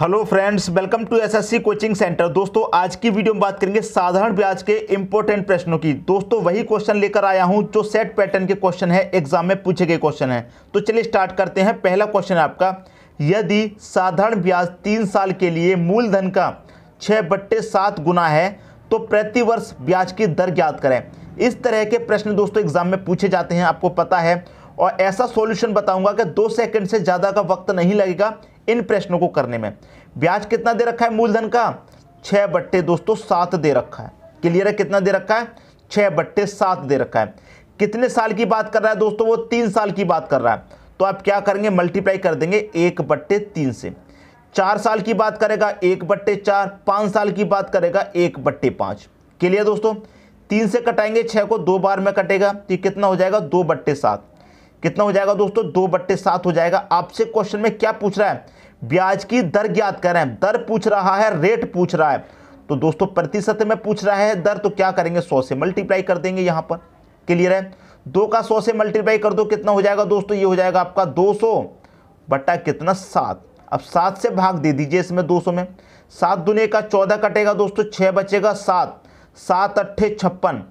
hello friends welcome to SSC coaching centre दोस्तों आज की वीडियो में बात करेंगे साधारण ब्याज के इंपॉर्टेंट प्रश्नों की दोस्तों वही क्वेश्चन लेकर आया हूं जो सेट पैटर्न के क्वेश्चन है एग्जाम में पूछे गए क्वेश्चन है तो चलिए स्टार्ट करते हैं पहला क्वेश्चन आपका यदि साधारण ब्याज तीन साल के लिए मूलधन का छः बट्टे सात गुना है तो प्रतिवर्ष ब्याज की दर ज्ञात करें इस तरह के प्रश्न दोस्तों एग्जाम में पूछे जाते हैं आपको पता है और ऐसा सॉल्यूशन बताऊंगा कि दो सेकंड से ज़्यादा का वक्त नहीं लगेगा इन प्रश्नों को करने में ब्याज कितना दे रखा है मूलधन का छः बट्टे दोस्तों सात दे रखा है क्लियर है कितना दे रखा है छः बट्टे सात दे रखा है कितने साल की बात कर रहा है दोस्तों वो तीन साल की बात कर रहा है तो आप क्या करेंगे मल्टीप्लाई कर देंगे एक बट्टे तीन से चार साल की बात करेगा एक बट्टे चार पाँच साल की बात करेगा एक बट्टे पाँच क्लियर दोस्तों तीन से कटाएंगे छः को दो बार में कटेगा तो कितना हो जाएगा दो बट्टे सात कितना हो जाएगा दोस्तों दो बट्टे सात हो जाएगा आपसे क्वेश्चन में क्या पूछ रहा है ब्याज की दर ज्ञात करें दर पूछ रहा है रेट पूछ रहा है तो दोस्तों प्रतिशत में पूछ रहा है दर तो क्या करेंगे सौ से मल्टीप्लाई कर देंगे यहां पर क्लियर है दो का सौ से मल्टीप्लाई कर दो कितना हो जाएगा दोस्तों ये हो जाएगा आपका दो सौ बट्टा कितना सात अब सात से भाग दे दीजिए इसमें दो सौ में सात दुनिया का चौदह कटेगा दोस्तों छह बचेगा सात सात अट्ठे छप्पन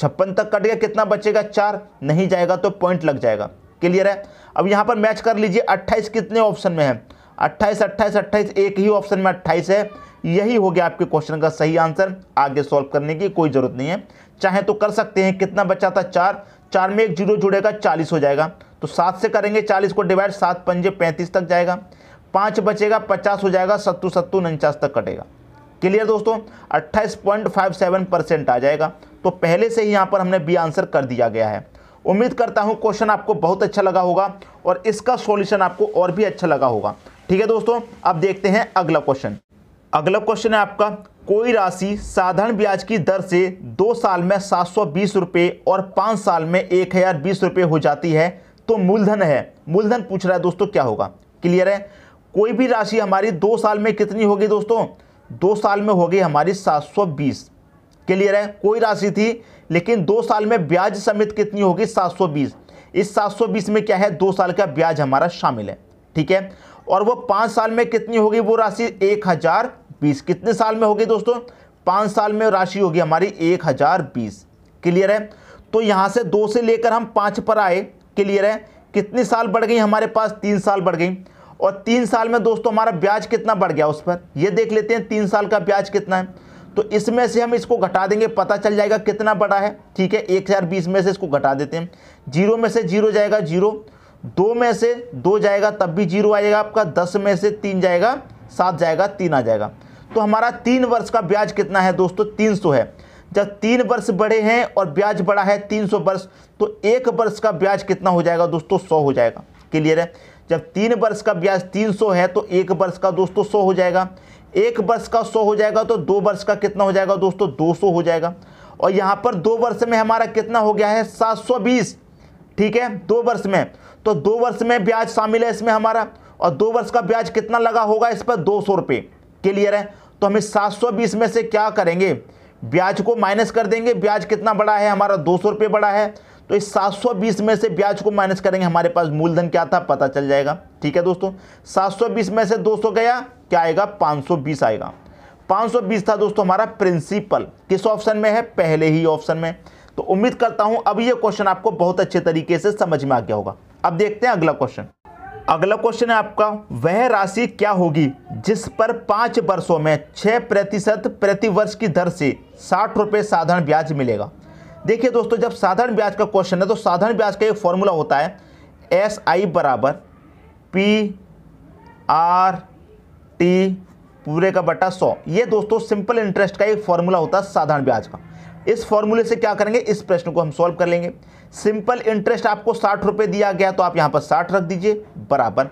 छप्पन तक कट गया कितना बचेगा चार नहीं जाएगा तो पॉइंट लग जाएगा क्लियर है अब यहां पर मैच कर लीजिए अट्ठाईस कितने ऑप्शन में है अट्ठाईस अट्ठाईस अट्ठाईस एक ही ऑप्शन में अट्ठाईस है यही हो गया आपके क्वेश्चन का सही आंसर आगे सॉल्व करने की कोई ज़रूरत नहीं है चाहे तो कर सकते हैं कितना बचा था चार चार में एक जीरो जुड़ेगा चालीस हो जाएगा तो सात से करेंगे चालीस को डिवाइड सात पंजे पैंतीस तक जाएगा पाँच बचेगा पचास हो जाएगा सत्तू सत्तू उनचास तक कटेगा क्लियर दोस्तों अट्ठाईस पॉइंट फाइव सेवन परसेंट आ जाएगा तो पहले से ही यहाँ पर हमने बी आंसर कर दिया गया है उम्मीद करता हूँ क्वेश्चन आपको बहुत अच्छा लगा होगा और इसका सॉल्यूशन आपको और भी अच्छा लगा होगा ठीक है दोस्तों अब देखते हैं अगला क्वेश्चन अगला क्वेश्चन है आपका कोई राशि साधारण ब्याज की दर से दो साल में सात सौ बीस और पांच साल में एक हज़ार बीस रुपए हो जाती है तो मूलधन है मूलधन पूछ रहा है दोस्तों क्या होगा क्लियर है कोई भी राशि हमारी दो साल में कितनी होगी दोस्तों दो साल में होगी हमारी सात सौ बीस क्लियर है कोई राशि थी लेकिन दो साल में ब्याज समेत कितनी होगी सात सौ बीस इस सात सौ बीस में क्या है दो साल का ब्याज हमारा शामिल है ठीक है और वो पाँच साल में कितनी होगी वो राशि एक हज़ार बीस कितने साल में होगी दोस्तों पाँच साल में राशि होगी हमारी एक हज़ार बीस क्लियर है तो यहाँ से दो से लेकर हम पाँच पर आए क्लियर है कितनी साल बढ़ गई हमारे पास तीन साल बढ़ गई और तीन साल में दोस्तों हमारा ब्याज कितना बढ़ गया उस पर ये देख लेते हैं तीन साल का ब्याज कितना है तो इसमें से हम इसको घटा देंगे पता चल जाएगा कितना बड़ा है ठीक है एक हज़ार बीस में से इसको घटा देते हैं जीरो में से जीरो जाएगा जीरो दो में से दो जाएगा तब भी जीरो आ जाएगा आपका दस में से तीन जाएगा सात जाएगा तीन आ जाएगा तो हमारा तीन वर्ष का ब्याज कितना है दोस्तों तीन सौ है जब तीन वर्ष बढ़े हैं और ब्याज बढ़ा है तीन सौ वर्ष तो एक वर्ष का ब्याज कितना हो जाएगा दोस्तों सौ हो जाएगा क्लियर है जब तीन वर्ष का ब्याज तीन सौ है तो एक वर्ष का दोस्तों सौ हो जाएगा एक वर्ष का सौ हो जाएगा तो दो वर्ष का कितना हो जाएगा दोस्तों दो सौ हो जाएगा और यहाँ पर दो वर्ष में हमारा कितना हो गया है सात सौ बीस ठीक है दो वर्ष में तो दो वर्ष में ब्याज शामिल है इसमें हमारा और दो वर्ष का ब्याज कितना लगा होगा इस पर दो सौ रुपये क्लियर है तो हमें सात सौ बीस में से क्या करेंगे ब्याज को माइनस कर देंगे ब्याज कितना बड़ा है हमारा दो सौ रुपये बड़ा है तो इस सात सौ बीस में से ब्याज को माइनस करेंगे हमारे पास मूलधन क्या था पता चल जाएगा ठीक है दोस्तों सात सौ बीस में से दो सौ गया क्या आएगा सौ बीस आएगा सौ बीस था दोस्तों हमारा प्रिंसिपल किस ऑप्शन में है पहले ही ऑप्शन में तो उम्मीद करता हूं अब ये क्वेश्चन आपको बहुत अच्छे तरीके से समझ में आ गया होगा अब देखते हैं अगला क्वेश्चन अगला क्वेश्चन है आपका वह राशि क्या होगी जिस पर पांच वर्षों में छह प्रतिशत प्रतिवर्ष की दर से साठ रुपये साधारण ब्याज मिलेगा देखिए दोस्तों जब साधारण ब्याज का क्वेश्चन है तो साधारण ब्याज का एक फॉर्मूला होता है एस आई बराबर पी आर टी पूरे का बटा सौ ये दोस्तों सिंपल इंटरेस्ट का एक फॉर्मूला होता है साधारण ब्याज का इस फॉर्मूले से क्या करेंगे इस प्रश्न को हम सॉल्व कर लेंगे सिंपल इंटरेस्ट आपको साठ रुपए दिया गया तो आप यहां पर साठ रख दीजिए बराबर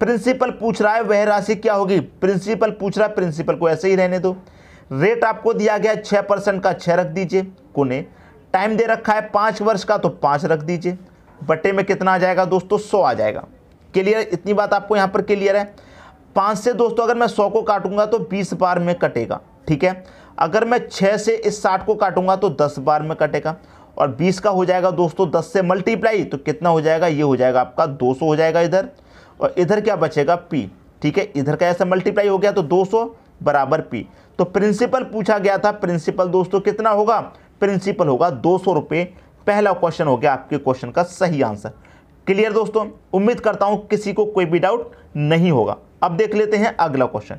प्रिंसिपल पूछ रहा है वह राशि क्या होगी प्रिंसिपल पूछ रहा है प्रिंसिपल को ऐसे ही रहने दो रेट आपको दिया गया छह परसेंट का छह रख दीजिए कुने टाइम दे रखा है पांच वर्ष का तो पांच रख दीजिए बटे में कितना आ जाएगा दोस्तों सौ आ जाएगा क्लियर इतनी बात आपको यहां पर क्लियर है पांच से दोस्तों अगर मैं सौ को काटूंगा तो बीस बार में कटेगा ठीक है अगर मैं छः से इस साठ को काटूंगा तो दस बार में कटेगा और बीस का हो जाएगा दोस्तों दस से मल्टीप्लाई तो कितना हो जाएगा ये हो जाएगा आपका दो सौ हो जाएगा इधर और इधर क्या बचेगा पी ठीक है इधर का ऐसा मल्टीप्लाई हो गया तो दो सौ बराबर पी तो प्रिंसिपल पूछा गया था प्रिंसिपल दोस्तों कितना होगा प्रिंसिपल होगा दो सौ रुपये पहला क्वेश्चन हो गया आपके क्वेश्चन का सही आंसर क्लियर दोस्तों उम्मीद करता हूँ किसी को कोई भी डाउट नहीं होगा अब देख लेते हैं अगला क्वेश्चन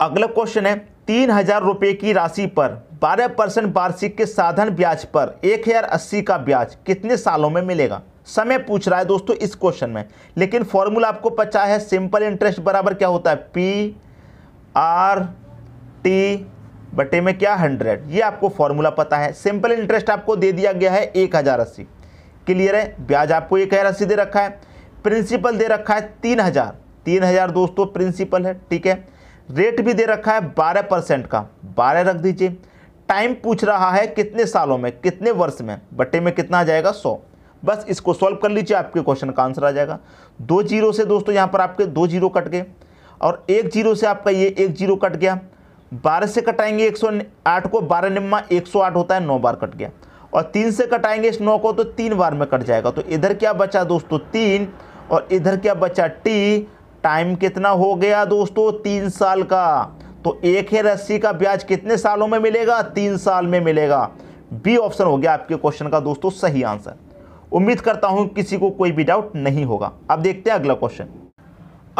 अगला क्वेश्चन है तीन हजार रुपये की राशि पर बारह परसेंट वार्षिक के साधन ब्याज पर एक हजार अस्सी का ब्याज कितने सालों में मिलेगा समय पूछ रहा है दोस्तों इस क्वेश्चन में लेकिन फॉर्मूला आपको पता है सिंपल इंटरेस्ट बराबर क्या होता है पी आर टी बटे में क्या हंड्रेड ये आपको फॉर्मूला पता है सिंपल इंटरेस्ट आपको दे दिया गया है एक हज़ार अस्सी क्लियर है ब्याज आपको एक हज़ार अस्सी दे रखा है प्रिंसिपल दे रखा है तीन हज़ार तीन हज़ार दोस्तों प्रिंसिपल है ठीक है रेट भी दे रखा है बारह परसेंट का बारह रख दीजिए टाइम पूछ रहा है कितने सालों में कितने वर्ष में बट्टे में कितना आ जाएगा सौ बस इसको सॉल्व कर लीजिए आपके क्वेश्चन का आंसर आ जाएगा दो जीरो से दोस्तों यहाँ पर आपके दो जीरो कट गए और एक जीरो से आपका ये एक जीरो कट गया बारह से कटाएंगे एक सौ आठ को बारह निम्मा एक सौ आठ होता है नौ बार कट गया और तीन से कटाएंगे इस नौ को तो तीन बार में कट जाएगा तो इधर क्या बचा दोस्तों तीन और इधर क्या बचा टी टाइम कितना हो गया दोस्तों तीन साल का तो एक है रस्सी का ब्याज कितने सालों में मिलेगा तीन साल में मिलेगा बी ऑप्शन हो गया आपके क्वेश्चन का दोस्तों सही आंसर उम्मीद करता हूं किसी को कोई भी डाउट नहीं होगा अब देखते हैं अगला क्वेश्चन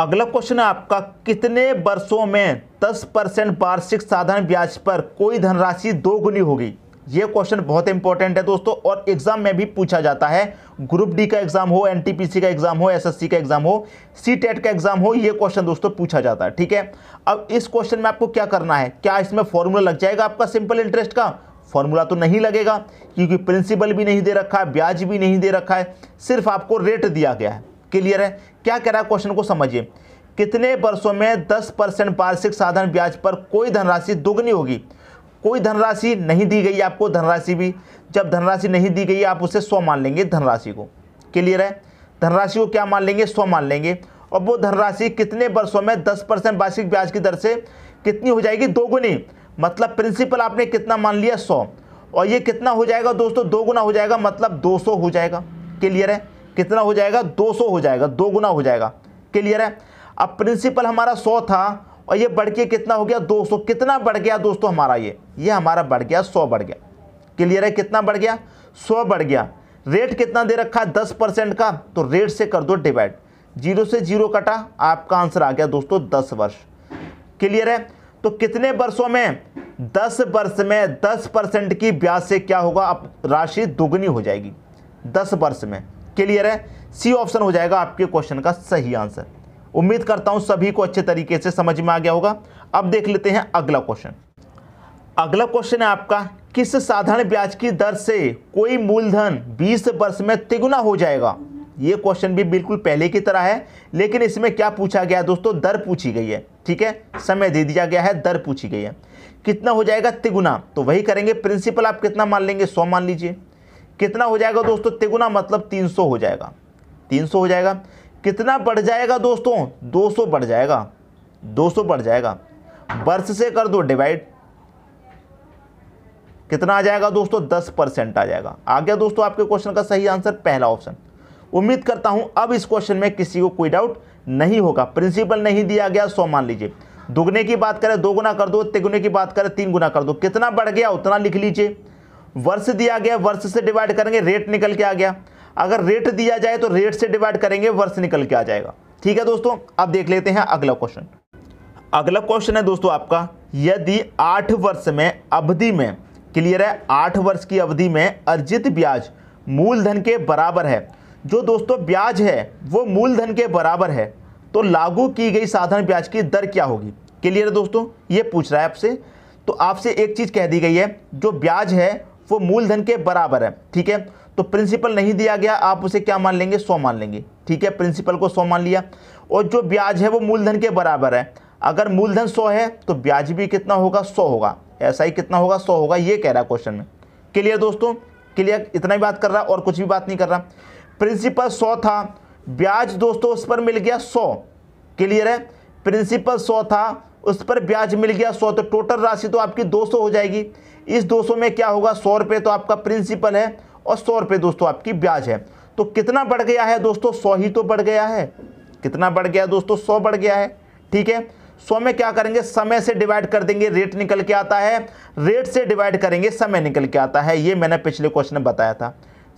अगला क्वेश्चन है आपका कितने वर्षों में 10 परसेंट वार्षिक साधारण ब्याज पर कोई धनराशि दोगुनी होगी ये क्वेश्चन बहुत इंपॉर्टेंट है दोस्तों और एग्जाम में भी पूछा जाता है ग्रुप डी का एग्जाम हो एनटीपीसी का एग्जाम हो एसएससी का एग्जाम हो सी टेट e का एग्जाम हो ये क्वेश्चन दोस्तों पूछा जाता है ठीक है अब इस क्वेश्चन में आपको क्या करना है क्या इसमें फॉर्मूला लग जाएगा आपका सिंपल इंटरेस्ट का फॉर्मूला तो नहीं लगेगा क्योंकि प्रिंसिपल भी नहीं दे रखा है ब्याज भी नहीं दे रखा है सिर्फ आपको रेट दिया गया है क्लियर है क्या कह रहा है क्वेश्चन को समझिए कितने वर्षों में दस परसेंट वार्षिक साधन ब्याज पर कोई धनराशि दुगनी होगी कोई धनराशि नहीं दी गई आपको धनराशि भी जब धनराशि नहीं दी गई आप उसे स्व मान लेंगे धनराशि को क्लियर है धनराशि को क्या मान लेंगे स्व मान लेंगे और वो धनराशि कितने वर्षों में दस परसेंट वार्षिक ब्याज की दर से कितनी हो जाएगी दोगुनी मतलब प्रिंसिपल आपने कितना मान लिया सौ और ये कितना हो जाएगा दोस्तों दो गुना हो जाएगा मतलब सौ हो जाएगा क्लियर है कितना हो जाएगा सौ हो जाएगा दो गुना हो जाएगा क्लियर है अब प्रिंसिपल हमारा सौ था और ये बढ़ के कितना हो गया 200 कितना बढ़ गया दोस्तों हमारा ये ये हमारा बढ़ गया 100 बढ़ गया क्लियर है कितना बढ़ गया 100 बढ़ गया रेट कितना दे रखा है दस परसेंट का तो रेट से कर दो डिवाइड जीरो से जीरो कटा आपका आंसर आ गया दोस्तों दस वर्ष क्लियर है तो कितने वर्षों में दस वर्ष में दस परसेंट की ब्याज से क्या होगा अब राशि दोगुनी हो जाएगी दस वर्ष में क्लियर है सी ऑप्शन हो जाएगा आपके क्वेश्चन का सही आंसर उम्मीद करता हूं सभी को अच्छे तरीके से समझ में आ गया होगा अब देख लेते हैं अगला क्वेश्चन अगला क्वेश्चन है आपका किस साधारण ब्याज की दर से कोई मूलधन 20 वर्ष में तिगुना हो जाएगा ये क्वेश्चन भी बिल्कुल पहले की तरह है लेकिन इसमें क्या पूछा गया दोस्तों दर पूछी गई है ठीक है समय दे दिया गया है दर पूछी गई है कितना हो जाएगा तिगुना तो वही करेंगे प्रिंसिपल आप कितना मान लेंगे सौ मान लीजिए कितना हो जाएगा दोस्तों तिगुना मतलब तीन सौ हो जाएगा तीन सौ हो जाएगा कितना बढ़ जाएगा दोस्तों 200 बढ़ जाएगा 200 बढ़ जाएगा वर्ष से कर दो डिवाइड कितना आ जाएगा दोस्तों 10 परसेंट आ जाएगा आ गया दोस्तों आपके क्वेश्चन का सही आंसर पहला ऑप्शन उम्मीद करता हूं अब इस क्वेश्चन में किसी को कोई डाउट नहीं होगा प्रिंसिपल नहीं दिया गया सौ मान लीजिए दुगने की बात करें दो गुना कर दो तिगुने की बात करें तीन गुना कर दो कितना बढ़ गया उतना लिख लीजिए वर्ष दिया गया वर्ष से डिवाइड करेंगे रेट निकल के आ गया अगर रेट दिया जाए तो रेट से डिवाइड करेंगे वर्ष निकल के आ जाएगा ठीक है दोस्तों अब देख लेते हैं अगला क्वेश्चन अगला क्वेश्चन है दोस्तों आपका यदि आठ वर्ष में अवधि में क्लियर है आठ वर्ष की अवधि में अर्जित ब्याज मूलधन के बराबर है जो दोस्तों ब्याज है वो मूलधन के बराबर है तो लागू की गई साधारण ब्याज की दर क्या होगी क्लियर है दोस्तों ये पूछ रहा है आपसे तो आपसे एक चीज़ कह दी गई है जो ब्याज है वो मूलधन के बराबर है ठीक है तो प्रिंसिपल नहीं दिया गया आप उसे क्या मान लेंगे सौ मान लेंगे ठीक है प्रिंसिपल को सौ मान लिया और जो ब्याज है वो मूलधन के बराबर है अगर मूलधन सौ है तो ब्याज भी कितना होगा सौ होगा ऐसा ही कितना होगा सौ होगा ये कह रहा है क्वेश्चन में क्लियर दोस्तों क्लियर इतना ही बात कर रहा और कुछ भी बात नहीं कर रहा प्रिंसिपल सौ था ब्याज दोस्तों उस पर मिल गया सौ क्लियर है प्रिंसिपल सौ था उस पर ब्याज मिल गया सौ तो टोटल राशि तो आपकी दो सौ हो जाएगी इस दो सौ में क्या होगा सौ रुपये तो आपका प्रिंसिपल है और सौ रुपये दोस्तों आपकी ब्याज है तो कितना बढ़ गया है दोस्तों सौ ही तो बढ़ गया है कितना बढ़ गया दोस्तों सौ बढ़ गया है ठीक है सौ में क्या करेंगे समय से डिवाइड कर देंगे रेट निकल के आता है रेट से डिवाइड करेंगे समय निकल के आता है ये मैंने पिछले क्वेश्चन में बताया था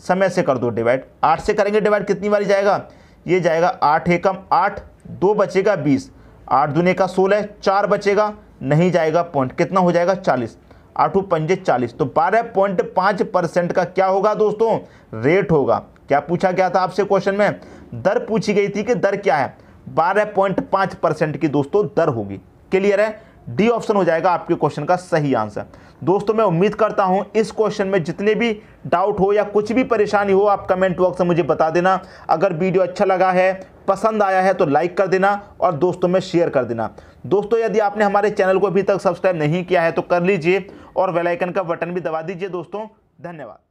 समय से कर दो डिवाइड आठ से करेंगे डिवाइड कितनी बारी जाएगा ये जाएगा आठ एकम आठ दो बचेगा बीस आठ दुने का सोलह चार बचेगा नहीं जाएगा पॉइंट कितना हो जाएगा चालीस आठ पंजे चालीस तो बारह पॉइंट पाँच परसेंट का क्या होगा दोस्तों रेट होगा क्या पूछा गया था आपसे क्वेश्चन में दर पूछी गई थी कि दर क्या है बारह पॉइंट पाँच परसेंट की दोस्तों दर होगी क्लियर है डी ऑप्शन हो जाएगा आपके क्वेश्चन का सही आंसर दोस्तों मैं उम्मीद करता हूं इस क्वेश्चन में जितने भी डाउट हो या कुछ भी परेशानी हो आप कमेंट बॉक्स में मुझे बता देना अगर वीडियो अच्छा लगा है पसंद आया है तो लाइक कर देना और दोस्तों में शेयर कर देना दोस्तों यदि आपने हमारे चैनल को अभी तक सब्सक्राइब नहीं किया है तो कर लीजिए और वेलाइकन का बटन भी दबा दीजिए दोस्तों धन्यवाद